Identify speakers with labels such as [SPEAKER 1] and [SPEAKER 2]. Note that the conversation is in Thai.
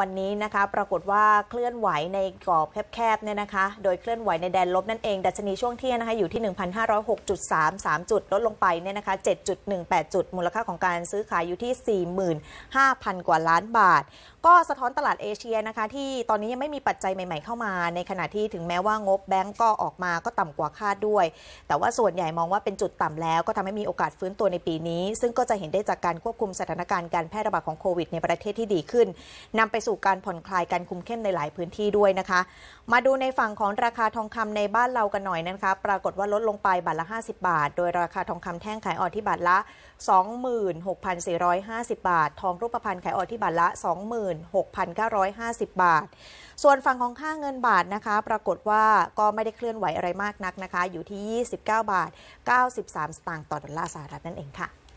[SPEAKER 1] วันนี้นะคะปรากฏว่าเคลื่อนไหวในกรอบแคบๆเนี่ยนะคะโดยเคลื่อนไหวในแดนลบนั่นเอง ดัชนีช่วงเที่ยงนะคะอยู่ที่ 1,506.33จุดลดลงไปเนี่ยนะคะ7.18 จุด มูลค่าของการซื้อขายอยู่ที่ 45,000 กว่าล้านบาท ก็สะท้อนตลาดเอเชียนะคะที่ตอนนี้ยังไม่มีปัจจัยใหม่ๆเข้ามา ในขณะที่ถึงแม้ว่างบแบงก์ก็ออกมาก็ต่ำกว่าคาดด้วย แต่ว่าส่วนใหญ่มองว่าเป็นจุดต่ำแล้ว ก็ทำให้มีโอกาสฟื้นตัวในปีนี้ซึ่งก็จะเห็นได้จากการควบคุมสถานการณ์การแพร่ระบาดของโควิดในประเทศที่ดีขึ้น นำไปสู่การผ่อนคลายการคุมเข้มในหลายพื้นที่ด้วยนะคะ มาดูในฝั่งของราคาทองคำในบ้านเรากันหน่อยนะคะ ปรากฏว่าลดลงไปบาทละ 50 บาท โดยราคาทองคำแท่งขายออกที่บาทละ 26,450 บาท ทองรูปพรรณขายออกที่บาทละ26,950 บาท ส่วนฝั่งของค่าเงินบาทนะคะ ปรากฏว่าก็ไม่ได้เคลื่อนไหวอะไรมากนักนะคะ อยู่ที่ 29บาท93สตางค์ต่อดอลลาร์สหรัฐนั่นเองค่ะ